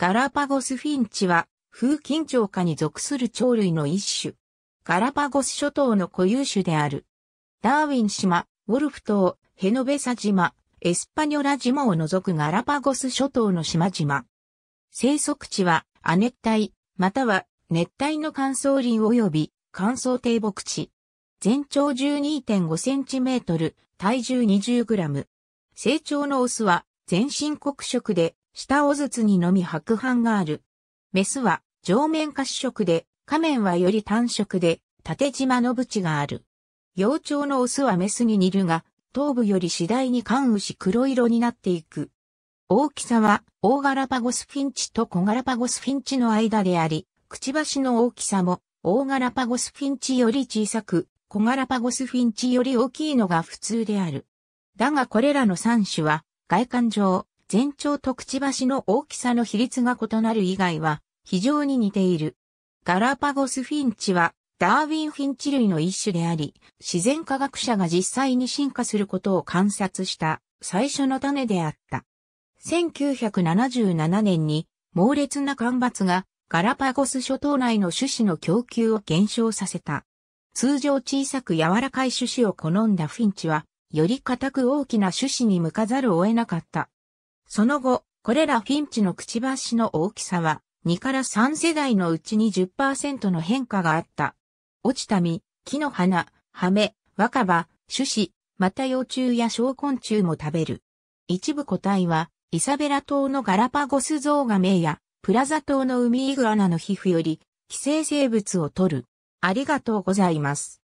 ガラパゴスフィンチは、風緊張下に属する鳥類の一種。ガラパゴス諸島の固有種である。ダーウィン島、ウォルフ島、ヘノベサ島、エスパニョラ島を除くガラパゴス諸島の島々。生息地は亜熱帯、または熱帯の乾燥林及び乾燥低木地。全長12.5センチメートル、体重20グラム。成長のオスは全身黒色で下尾筒にのみ白斑がある。メスは上面褐色で、下面はより単色で、縦縞の縁がある。幼鳥のオスはメスに似るが、頭部より次第に寒牛黒色になっていく。大きさは、大ガラパゴスフィンチと小ガラパゴスフィンチの間であり、くちばしの大きさも、大ガラパゴスフィンチより小さく、小ガラパゴスフィンチより大きいのが普通である。だがこれらの3種は、外観上、全長とくちばしの大きさの比率が異なる以外は非常に似ている。ガラパゴスフィンチはダーウィンフィンチ類の一種であり、自然科学者が実際に進化することを観察した最初の種であった。1977年に猛烈な干ばつがガラパゴス諸島内の種子の供給を減少させた。通常小さく柔らかい種子を好んだフィンチは、より固く大きな種子に向かざるを得なかった。その後、これらフィンチのくちばしの大きさは、2から3世代のうちに10%の変化があった。落ちた実、木の花、羽目、若葉、種子、また幼虫や小昆虫も食べる。一部個体は、イサベラ島のガラパゴスゾウガメや、プラザ島のウミイグアナの皮膚より、寄生生物を取る。ありがとうございます。